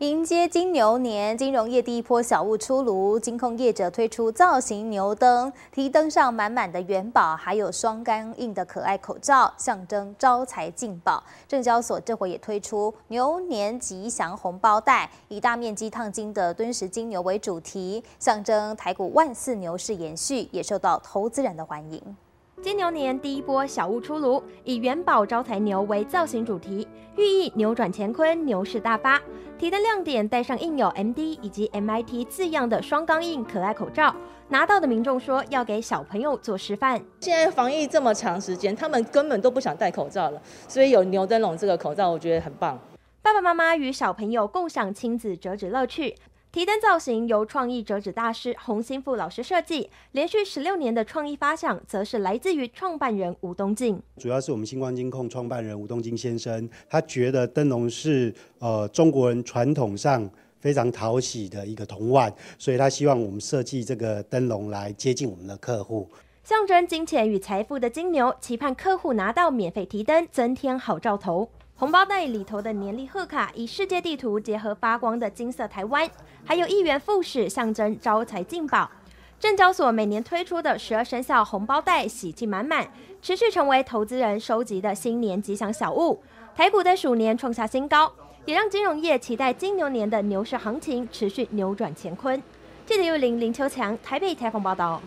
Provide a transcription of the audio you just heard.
迎接金牛年，金融业第一波小物出炉，金控业者推出造型牛灯，提灯上满满的元宝，还有双干印的可爱口罩，象征招财进宝。证交所这会也推出牛年吉祥红包袋，以大面积烫金的敦实金牛为主题，象征台股万四牛市延续，也受到投资人的欢迎。金牛年第一波小物出炉，以元宝招财牛为造型主题，寓意扭转乾坤、牛市大发。提的亮点带上印有 M D 以及 M I T 字样的双钢印可爱口罩，拿到的民众说要给小朋友做示范。现在防疫这么长时间，他们根本都不想戴口罩了，所以有牛灯笼这个口罩，我觉得很棒。爸爸妈妈与小朋友共享亲子折纸乐趣。提灯造型由创意折纸大师洪兴富老师设计，连续十六年的创意发想则是来自于创办人吴东进。主要是我们星光金控创办人吴东进先生，他觉得灯笼是呃中国人传统上非常讨喜的一个铜碗，所以他希望我们设计这个灯笼来接近我们的客户，象征金钱与财富的金牛，期盼客户拿到免费提灯，增添好兆头。红包袋里头的年历贺卡以世界地图结合发光的金色台湾，还有一元副使象征招财进宝。证交所每年推出的十二生肖红包袋，喜气满满，持续成为投资人收集的新年吉祥小物。台股在鼠年创下新高，也让金融业期待金牛年的牛市行情持续扭转乾坤。记者又林林秋强，台北采访报道。